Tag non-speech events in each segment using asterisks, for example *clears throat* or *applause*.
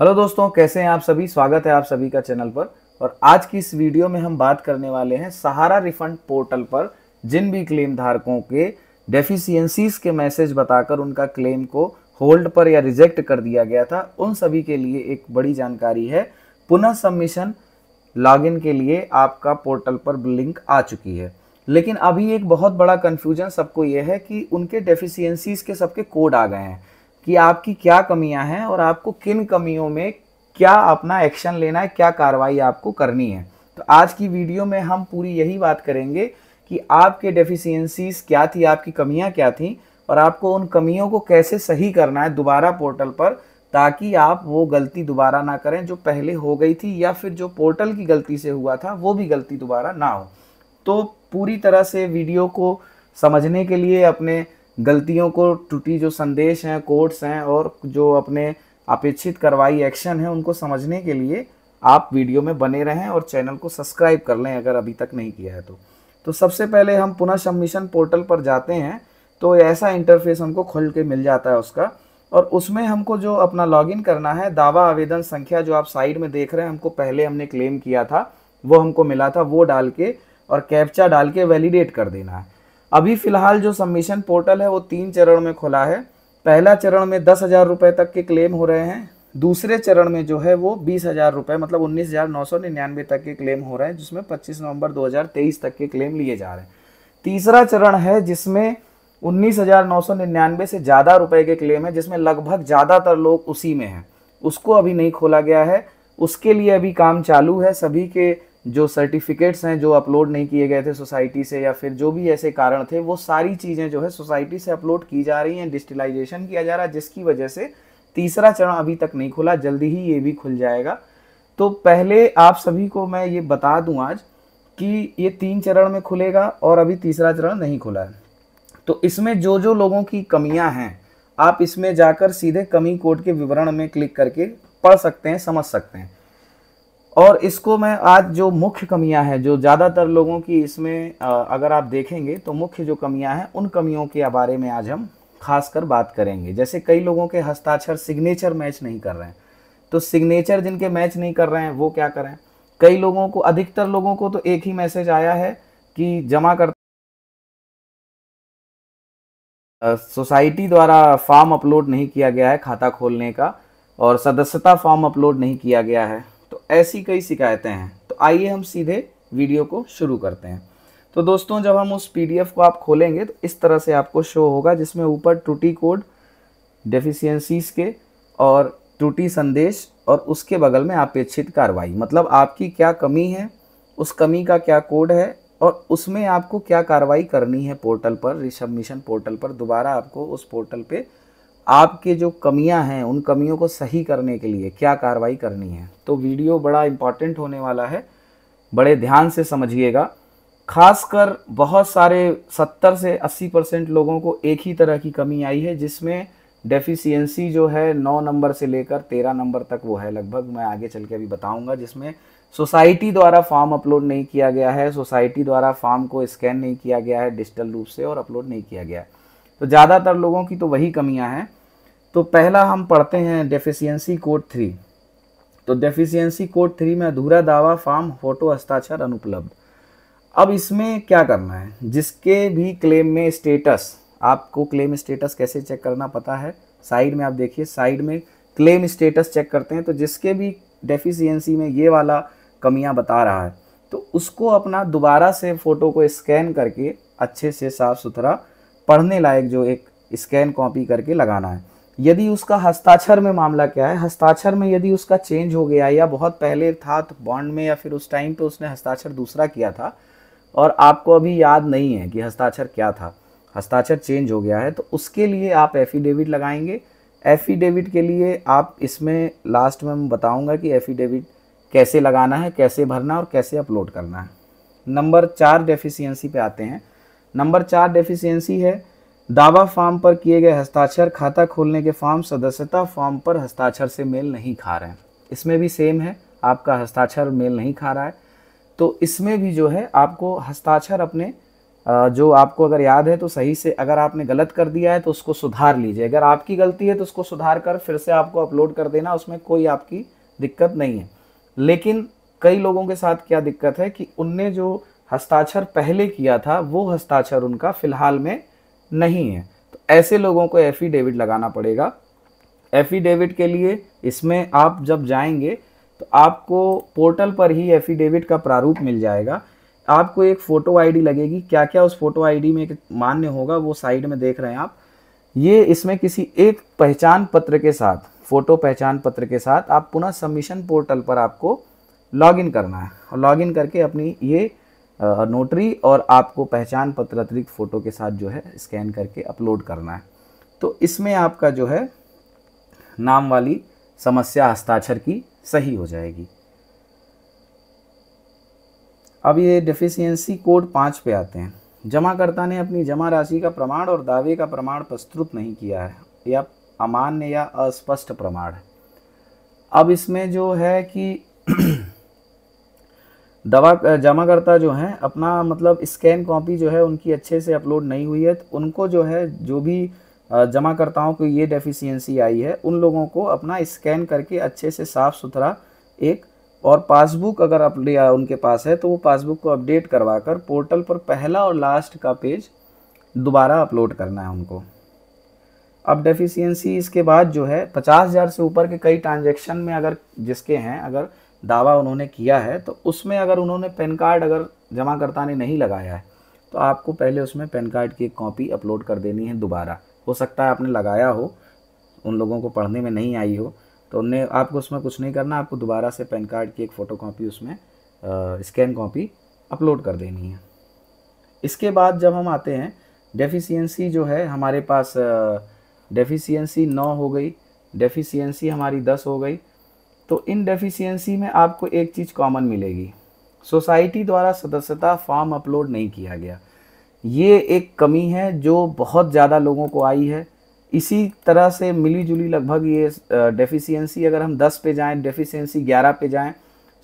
hello दोस्तों कैसे हैं आप सभी स्वागत है आप सभी का चैनल पर और आज की इस वीडियो में हम बात करने वाले हैं सहारा रिफंड पोर्टल पर जिन भी क्लेम धारकों के डेफिशियंसीज के मैसेज बताकर उनका क्लेम को होल्ड पर या रिजेक्ट कर दिया गया था उन सभी के लिए एक बड़ी जानकारी है पुनः सबमिशन लॉगिन के लिए आपका पोर्टल पर लिंक आ चुकी है लेकिन अभी एक बहुत बड़ा कन्फ्यूजन सबको यह है कि उनके डेफिशियंसीज के सबके कोड आ गए हैं कि आपकी क्या कमियां हैं और आपको किन कमियों में क्या अपना एक्शन लेना है क्या कार्रवाई आपको करनी है तो आज की वीडियो में हम पूरी यही बात करेंगे कि आपके डेफिशियंसीज क्या थी आपकी कमियां क्या थी और आपको उन कमियों को कैसे सही करना है दोबारा पोर्टल पर ताकि आप वो गलती दोबारा ना करें जो पहले हो गई थी या फिर जो पोर्टल की गलती से हुआ था वो भी गलती दोबारा ना हो तो पूरी तरह से वीडियो को समझने के लिए अपने गलतियों को टूटी जो संदेश हैं कोड्स हैं और जो अपने अपेक्षित कार्रवाई एक्शन है उनको समझने के लिए आप वीडियो में बने रहें और चैनल को सब्सक्राइब कर लें अगर अभी तक नहीं किया है तो तो सबसे पहले हम पुनः सबमिशन पोर्टल पर जाते हैं तो ऐसा इंटरफेस हमको खुल के मिल जाता है उसका और उसमें हमको जो अपना लॉगिन करना है दावा आवेदन संख्या जो आप साइड में देख रहे हैं हमको पहले हमने क्लेम किया था वो हमको मिला था वो डाल के और कैप्चा डाल के वैलिडेट कर देना है अभी फिलहाल जो सबमिशन पोर्टल है वो तीन चरण में खुला है पहला चरण में दस हज़ार रुपये तक के क्लेम हो रहे हैं दूसरे चरण में जो है वो बीस हज़ार रुपये मतलब उन्नीस हज़ार नौ सौ निन्यानवे तक के क्लेम हो रहे हैं जिसमें पच्चीस नवंबर तेईस तक के क्लेम लिए जा रहे हैं तीसरा चरण है जिसमें उन्नीस हज़ार नौ सौ निन्यानवे से ज़्यादा रुपए के क्लेम है जिसमें लगभग ज़्यादातर लोग उसी में हैं उसको अभी नहीं खोला गया है उसके लिए अभी काम चालू है सभी के जो सर्टिफिकेट्स हैं जो अपलोड नहीं किए गए थे सोसाइटी से या फिर जो भी ऐसे कारण थे वो सारी चीज़ें जो है सोसाइटी से अपलोड की जा रही हैं डिजिटलाइजेशन किया जा रहा है जिसकी वजह से तीसरा चरण अभी तक नहीं खुला जल्दी ही ये भी खुल जाएगा तो पहले आप सभी को मैं ये बता दूँ आज कि ये तीन चरण में खुलेगा और अभी तीसरा चरण नहीं खुला है तो इसमें जो जो लोगों की कमियाँ हैं आप इसमें जाकर सीधे कमी कोड के विवरण में क्लिक करके पढ़ सकते हैं समझ सकते हैं और इसको मैं आज जो मुख्य कमियां हैं जो ज़्यादातर लोगों की इसमें अगर आप देखेंगे तो मुख्य जो कमियां हैं उन कमियों के बारे में आज हम खासकर बात करेंगे जैसे कई लोगों के हस्ताक्षर सिग्नेचर मैच नहीं कर रहे हैं तो सिग्नेचर जिनके मैच नहीं कर रहे हैं वो क्या करें कई लोगों को अधिकतर लोगों को तो एक ही मैसेज आया है कि जमा कर सोसाइटी द्वारा फॉर्म अपलोड नहीं किया गया है खाता खोलने का और सदस्यता फॉर्म अपलोड नहीं किया गया है ऐसी कई शिकायतें हैं तो आइए हम सीधे वीडियो को शुरू करते हैं तो दोस्तों जब हम उस पीडीएफ को आप खोलेंगे तो इस तरह से आपको शो होगा जिसमें ऊपर त्रुटि कोड डेफिशियंसीज के और त्रुटि संदेश और उसके बगल में अपेक्षित कार्रवाई मतलब आपकी क्या कमी है उस कमी का क्या कोड है और उसमें आपको क्या कार्रवाई करनी है पोर्टल पर रिसबमिशन पोर्टल पर दोबारा आपको उस पोर्टल पे आपके जो कमियां हैं उन कमियों को सही करने के लिए क्या कार्रवाई करनी है तो वीडियो बड़ा इम्पॉर्टेंट होने वाला है बड़े ध्यान से समझिएगा खासकर बहुत सारे 70 से 80 परसेंट लोगों को एक ही तरह की कमी आई है जिसमें डेफिशिएंसी जो है 9 नंबर से लेकर 13 नंबर तक वो है लगभग मैं आगे चल के अभी बताऊंगा जिसमें सोसाइटी द्वारा फॉर्म अपलोड नहीं किया गया है सोसाइटी द्वारा फॉर्म को स्कैन नहीं किया गया है डिजिटल रूप से और अपलोड नहीं किया गया है तो ज़्यादातर लोगों की तो वही कमियाँ हैं तो पहला हम पढ़ते हैं डेफिशियंसी कोड थ्री तो डेफिशियंसी कोड थ्री में अधूरा दावा फार्म फोटो हस्ताक्षर अनुपलब्ध अब इसमें क्या करना है जिसके भी क्लेम में स्टेटस आपको क्लेम स्टेटस कैसे चेक करना पता है साइड में आप देखिए साइड में क्लेम स्टेटस चेक करते हैं तो जिसके भी डेफिशियंसी में ये वाला कमियां बता रहा है तो उसको अपना दोबारा से फ़ोटो को स्कैन करके अच्छे से साफ़ सुथरा पढ़ने लायक जो एक स्कैन कॉपी करके लगाना है यदि उसका हस्ताक्षर में मामला क्या है हस्ताक्षर में यदि उसका चेंज हो गया या बहुत पहले था तो बॉन्ड में या फिर उस टाइम पे उसने हस्ताक्षर दूसरा किया था और आपको अभी याद नहीं है कि हस्ताक्षर क्या था हस्ताक्षर चेंज हो गया है तो उसके लिए आप एफिडेविट लगाएंगे एफिडेविट के लिए आप इसमें लास्ट में मैं कि एफिडेविट कैसे लगाना है कैसे भरना और कैसे अपलोड करना है नंबर चार डेफिशियंसी पे आते हैं नंबर चार डेफिशिएंसी है दावा फॉर्म पर किए गए हस्ताक्षर खाता खोलने के फॉर्म सदस्यता फॉर्म पर हस्ताक्षर से मेल नहीं खा रहे हैं इसमें भी सेम है आपका हस्ताक्षर मेल नहीं खा रहा है तो इसमें भी जो है आपको हस्ताक्षर अपने जो आपको अगर याद है तो सही से अगर आपने गलत कर दिया है तो उसको सुधार लीजिए अगर आपकी गलती है तो उसको सुधार कर फिर से आपको अपलोड कर देना उसमें कोई आपकी दिक्कत नहीं है लेकिन कई लोगों के साथ क्या दिक्कत है कि उनने जो हस्ताक्षर पहले किया था वो हस्ताक्षर उनका फिलहाल में नहीं है तो ऐसे लोगों को एफिडेविट लगाना पड़ेगा एफिडेविट के लिए इसमें आप जब जाएंगे तो आपको पोर्टल पर ही एफिडेविट का प्रारूप मिल जाएगा आपको एक फ़ोटो आईडी लगेगी क्या क्या उस फोटो आईडी में मान्य होगा वो साइड में देख रहे हैं आप ये इसमें किसी एक पहचान पत्र के साथ फ़ोटो पहचान पत्र के साथ आप पुनः सबमिशन पोर्टल पर आपको लॉगिन करना है और लॉगिन करके अपनी ये नोटरी और आपको पहचान पत्र अतिरिक्त फ़ोटो के साथ जो है स्कैन करके अपलोड करना है तो इसमें आपका जो है नाम वाली समस्या हस्ताक्षर की सही हो जाएगी अब ये डिफिशियंसी कोड पाँच पे आते हैं जमाकर्ता ने अपनी जमा राशि का प्रमाण और दावे का प्रमाण प्रस्तुत नहीं किया है या अमान्य या अस्पष्ट प्रमाण है अब इसमें जो है कि *clears throat* दवा जमाकर्ता जो हैं अपना मतलब स्कैन कॉपी जो है उनकी अच्छे से अपलोड नहीं हुई है तो उनको जो है जो भी जमाकर्ताओं को ये डेफिशिएंसी आई है उन लोगों को अपना स्कैन करके अच्छे से साफ़ सुथरा एक और पासबुक अगर आप उनके पास है तो वो पासबुक को अपडेट करवा कर पोर्टल पर पहला और लास्ट का पेज दोबारा अपलोड करना है उनको अब डेफिशिएंसी इसके बाद जो है पचास हज़ार से ऊपर के कई ट्रांजेक्शन में अगर जिसके हैं अगर दावा उन्होंने किया है तो उसमें अगर उन्होंने पैन कार्ड अगर जमा करता ने नहीं लगाया है तो आपको पहले उसमें पैन कार्ड की एक कॉपी अपलोड कर देनी है दोबारा हो सकता है आपने लगाया हो उन लोगों को पढ़ने में नहीं आई हो तो उनने आपको उसमें कुछ नहीं करना आपको दोबारा से पैन कार्ड की एक फ़ोटो कॉपी उसमें स्कैन कॉपी अपलोड कर देनी है इसके बाद जब हम आते हैं डेफिशियंसी जो है हमारे पास डेफिशियंसी नौ हो गई डेफिशियंसी हमारी दस हो गई तो इन डेफिशिएंसी में आपको एक चीज़ कॉमन मिलेगी सोसाइटी द्वारा सदस्यता फॉर्म अपलोड नहीं किया गया ये एक कमी है जो बहुत ज़्यादा लोगों को आई है इसी तरह से मिलीजुली लगभग ये डेफिशिएंसी अगर हम 10 पे जाएं डेफिशिएंसी 11 पे जाएं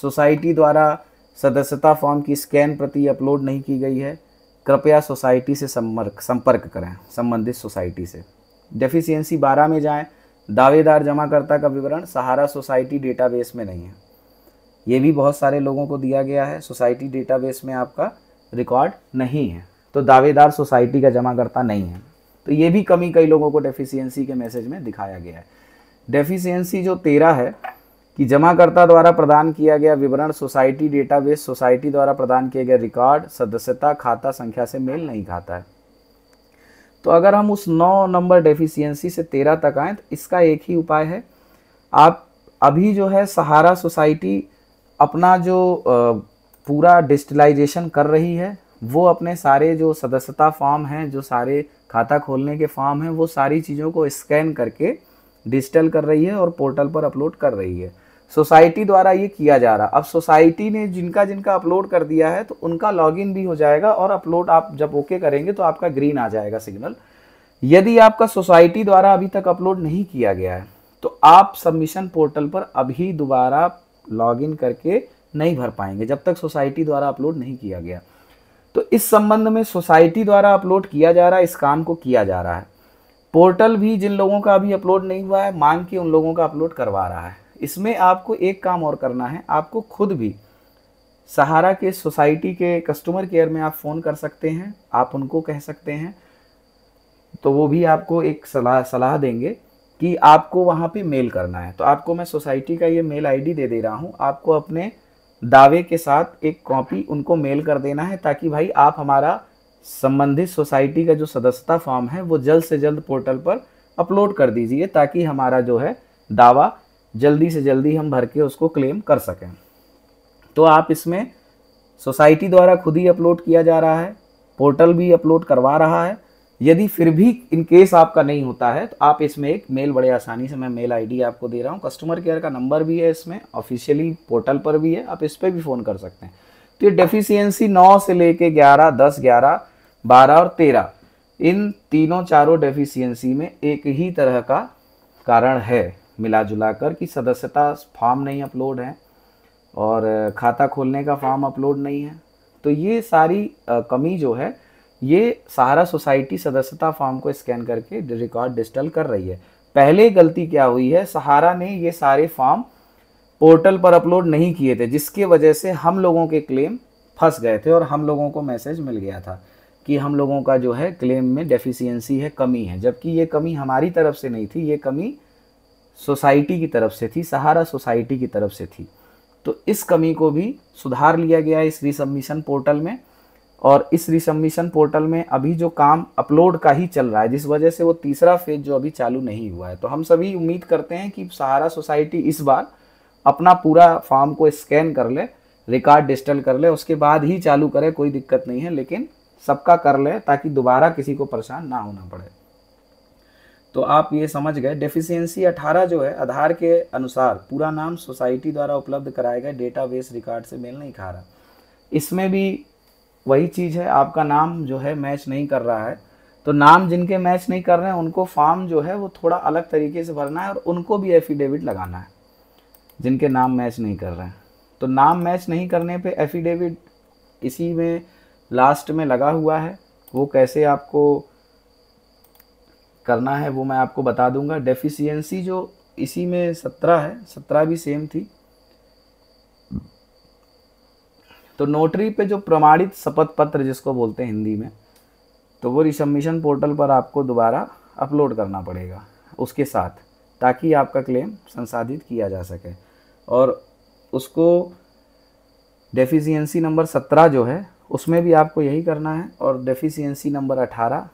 सोसाइटी द्वारा सदस्यता फॉर्म की स्कैन प्रति अपलोड नहीं की गई है कृपया सोसाइटी से संपर्क संपर्क करें संबंधित सोसाइटी से डेफिशिएंसी 12 में जाएं दावेदार जमाकर्ता का विवरण सहारा सोसाइटी डेटाबेस में नहीं है ये भी बहुत सारे लोगों को दिया गया है सोसाइटी डेटाबेस में आपका रिकॉर्ड नहीं है तो दावेदार सोसाइटी का जमाकर्ता नहीं है तो ये भी कमी कई लोगों को डेफिशियंसी के मैसेज में दिखाया गया है डेफिशियंसी जो तेरह है कि जमाकर्ता द्वारा प्रदान किया गया विवरण सोसाइटी डेटाबेस सोसाइटी द्वारा प्रदान किए गए रिकॉर्ड सदस्यता खाता संख्या से मेल नहीं खाता है तो अगर हम उस नौ नंबर डेफिशिएंसी से तेरह तक आएँ तो इसका एक ही उपाय है आप अभी जो है सहारा सोसाइटी अपना जो पूरा डिजिटलाइजेशन कर रही है वो अपने सारे जो सदस्यता फॉर्म हैं जो सारे खाता खोलने के फॉर्म हैं वो सारी चीज़ों को स्कैन करके डिजिटल कर रही है और पोर्टल पर अपलोड कर रही है सोसाइटी द्वारा ये किया जा रहा अब सोसाइटी ने जिनका जिनका अपलोड कर दिया है तो उनका लॉगिन भी हो जाएगा और अपलोड आप जब ओके करेंगे तो आपका ग्रीन आ जाएगा सिग्नल यदि आपका सोसाइटी द्वारा अभी तक अपलोड नहीं किया गया है तो आप सबमिशन पोर्टल पर अभी दोबारा लॉगिन करके नहीं भर पाएंगे जब तक सोसाइटी द्वारा अपलोड नहीं किया गया तो इस संबंध में सोसाइटी द्वारा अपलोड किया जा रहा है इस काम को किया जा रहा है पोर्टल भी जिन लोगों का अभी अपलोड नहीं हुआ है मांग के उन लोगों का अपलोड करवा रहा है इसमें आपको एक काम और करना है आपको खुद भी सहारा के सोसाइटी के कस्टमर केयर में आप फ़ोन कर सकते हैं आप उनको कह सकते हैं तो वो भी आपको एक सलाह सलाह देंगे कि आपको वहाँ पे मेल करना है तो आपको मैं सोसाइटी का ये मेल आईडी दे दे रहा हूँ आपको अपने दावे के साथ एक कॉपी उनको मेल कर देना है ताकि भाई आप हमारा संबंधित सोसाइटी का जो सदस्यता फॉर्म है वो जल्द से जल्द पोर्टल पर अपलोड कर दीजिए ताकि हमारा जो है दावा जल्दी से जल्दी हम भर के उसको क्लेम कर सकें तो आप इसमें सोसाइटी द्वारा खुद ही अपलोड किया जा रहा है पोर्टल भी अपलोड करवा रहा है यदि फिर भी इन केस आपका नहीं होता है तो आप इसमें एक मेल बड़े आसानी से मैं मेल आईडी आपको दे रहा हूँ कस्टमर केयर का नंबर भी है इसमें ऑफिशियली पोर्टल पर भी है आप इस पर भी फ़ोन कर सकते हैं तो ये डेफिशियंसी 9 से लेके 11, 10, 11, 12 और 13 इन तीनों चारों डेफिशियंसी में एक ही तरह का कारण है मिला जुला कर कि सदस्यता फॉर्म नहीं अपलोड है और खाता खोलने का फॉर्म अपलोड नहीं है तो ये सारी कमी जो है ये सहारा सोसाइटी सदस्यता फॉर्म को स्कैन करके रिकॉर्ड डिजिटल कर रही है पहले गलती क्या हुई है सहारा ने ये सारे फॉर्म पोर्टल पर अपलोड नहीं किए थे जिसके वजह से हम लोगों के क्लेम फंस गए थे और हम लोगों को मैसेज मिल गया था कि हम लोगों का जो है क्लेम में डेफिशिएंसी है कमी है जबकि ये कमी हमारी तरफ से नहीं थी ये कमी सोसाइटी की तरफ से थी सहारा सोसाइटी की तरफ से थी तो इस कमी को भी सुधार लिया गया इस रिसबमिशन पोर्टल में और इस रिसबमिशन पोर्टल में अभी जो काम अपलोड का ही चल रहा है जिस वजह से वो तीसरा फेज जो अभी चालू नहीं हुआ है तो हम सभी उम्मीद करते हैं कि सहारा सोसाइटी इस बार अपना पूरा फॉर्म को स्कैन कर ले रिकॉर्ड डिजिटल कर ले उसके बाद ही चालू करे कोई दिक्कत नहीं है लेकिन सबका कर ले ताकि दोबारा किसी को परेशान ना होना पड़े तो आप ये समझ गए डेफिशिएंसी 18 जो है आधार के अनुसार पूरा नाम सोसाइटी द्वारा उपलब्ध कराए गए डेटाबेस रिकॉर्ड से मेल नहीं खा रहा इसमें भी वही चीज़ है आपका नाम जो है मैच नहीं कर रहा है तो नाम जिनके मैच नहीं कर रहे हैं उनको फॉर्म जो है वो थोड़ा अलग तरीके से भरना है और उनको भी एफिडेविट लगाना है जिनके नाम मैच नहीं कर रहे हैं तो नाम मैच नहीं करने पे एफिडेविट इसी में लास्ट में लगा हुआ है वो कैसे आपको करना है वो मैं आपको बता दूंगा डेफिशिएंसी जो इसी में सत्रह है सत्रह भी सेम थी तो नोटरी पे जो प्रमाणित शपथ पत्र जिसको बोलते हैं हिंदी में तो वो रिसबमिशन पोर्टल पर आपको दोबारा अपलोड करना पड़ेगा उसके साथ ताकि आपका क्लेम संसाधित किया जा सके और उसको डेफिशिएंसी नंबर सत्रह जो है उसमें भी आपको यही करना है और डेफिशिएंसी नंबर अठारह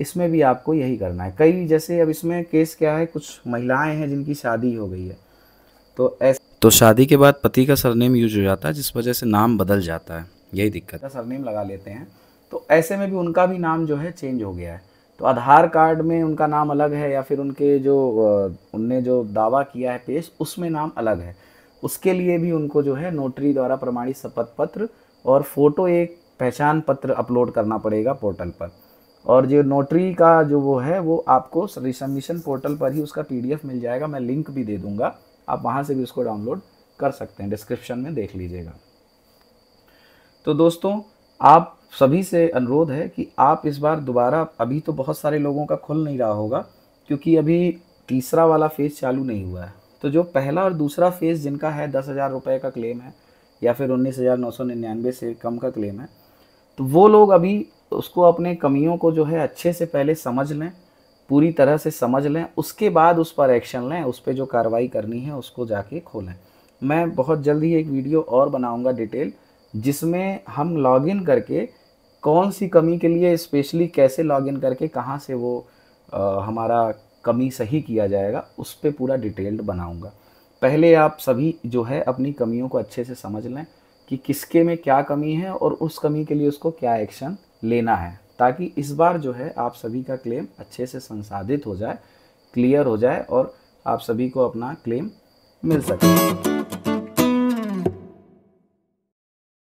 इसमें भी आपको यही करना है कई जैसे अब इसमें केस क्या है कुछ महिलाएं हैं जिनकी शादी हो गई है तो ऐसे तो शादी के बाद पति का सरनेम यूज हो जाता है जिस वजह से नाम बदल जाता है यही दिक्कत है सरनेम लगा लेते हैं तो ऐसे में भी उनका भी नाम जो है चेंज हो गया है तो आधार कार्ड में उनका नाम अलग है या फिर उनके जो उनने जो दावा किया है पेश उसमें नाम अलग है उसके लिए भी उनको जो है नोटरी द्वारा प्रमाणित शपथ पत्र और फ़ोटो एक पहचान पत्र अपलोड करना पड़ेगा पोर्टल पर और जो नोटरी का जो वो है वो आपको रिसबमिशन पोर्टल पर ही उसका पीडीएफ मिल जाएगा मैं लिंक भी दे दूंगा आप वहाँ से भी उसको डाउनलोड कर सकते हैं डिस्क्रिप्शन में देख लीजिएगा तो दोस्तों आप सभी से अनुरोध है कि आप इस बार दोबारा अभी तो बहुत सारे लोगों का खुल नहीं रहा होगा क्योंकि अभी तीसरा वाला फेज़ चालू नहीं हुआ है तो जो पहला और दूसरा फेज़ जिनका है दस हज़ार रुपये का क्लेम है या फिर उन्नीस हज़ार नौ सौ निन्यानवे से कम का क्लेम है तो वो लोग अभी उसको अपने कमियों को जो है अच्छे से पहले समझ लें पूरी तरह से समझ लें उसके बाद उस पर एक्शन लें उस पर जो कार्रवाई करनी है उसको जाके खोलें मैं बहुत जल्द ही एक वीडियो और बनाऊंगा डिटेल जिसमें हम लॉगिन करके कौन सी कमी के लिए स्पेशली कैसे लॉगिन करके कहाँ से वो आ, हमारा कमी सही किया जाएगा उस पर पूरा डिटेल्ड बनाऊँगा पहले आप सभी जो है अपनी कमियों को अच्छे से समझ लें कि किसके में क्या कमी है और उस कमी के लिए उसको क्या एक्शन लेना है ताकि इस बार जो है आप सभी का क्लेम अच्छे से संसाधित हो जाए क्लियर हो जाए और आप सभी को अपना क्लेम मिल सके